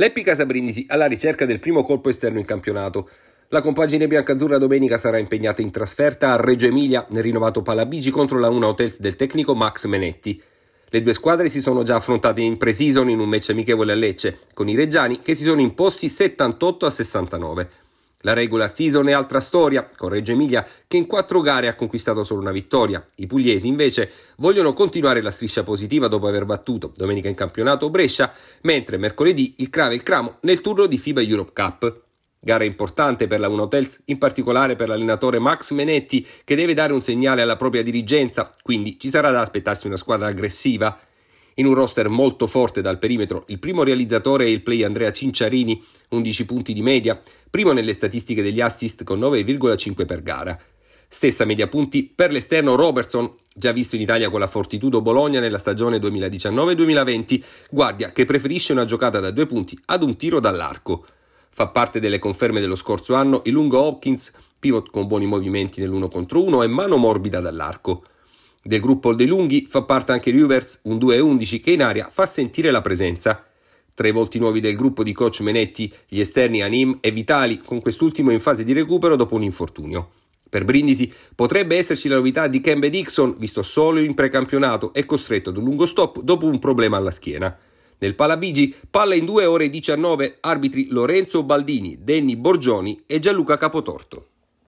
Leppi Casabrinisi alla ricerca del primo colpo esterno in campionato. La compagine biancazzurra domenica sarà impegnata in trasferta a Reggio Emilia nel rinnovato Palabigi contro la 1 Hotels del tecnico Max Menetti. Le due squadre si sono già affrontate in pre-season in un match amichevole a Lecce, con i reggiani che si sono imposti 78 a 69. La regular season è altra storia, con Reggio Emilia che in quattro gare ha conquistato solo una vittoria. I pugliesi invece vogliono continuare la striscia positiva dopo aver battuto domenica in campionato Brescia, mentre mercoledì il Crave il Cramo nel turno di FIBA Europe Cup. Gara importante per la Hotels, in particolare per l'allenatore Max Menetti che deve dare un segnale alla propria dirigenza, quindi ci sarà da aspettarsi una squadra aggressiva. In un roster molto forte dal perimetro, il primo realizzatore è il play Andrea Cinciarini, 11 punti di media, primo nelle statistiche degli assist con 9,5 per gara. Stessa media punti per l'esterno Robertson, già visto in Italia con la Fortitudo Bologna nella stagione 2019-2020, guardia che preferisce una giocata da due punti ad un tiro dall'arco. Fa parte delle conferme dello scorso anno il lungo Hopkins, pivot con buoni movimenti nell'uno contro uno e mano morbida dall'arco. Del gruppo dei lunghi fa parte anche Rivers, un 2-11 che in aria fa sentire la presenza. Tra i volti nuovi del gruppo di coach Menetti, gli esterni Anim e Vitali, con quest'ultimo in fase di recupero dopo un infortunio. Per Brindisi potrebbe esserci la novità di Kembe Dixon, visto solo in precampionato e costretto ad un lungo stop dopo un problema alla schiena. Nel Palabigi palla in 2 ore 19 arbitri Lorenzo Baldini, Denny Borgioni e Gianluca Capotorto.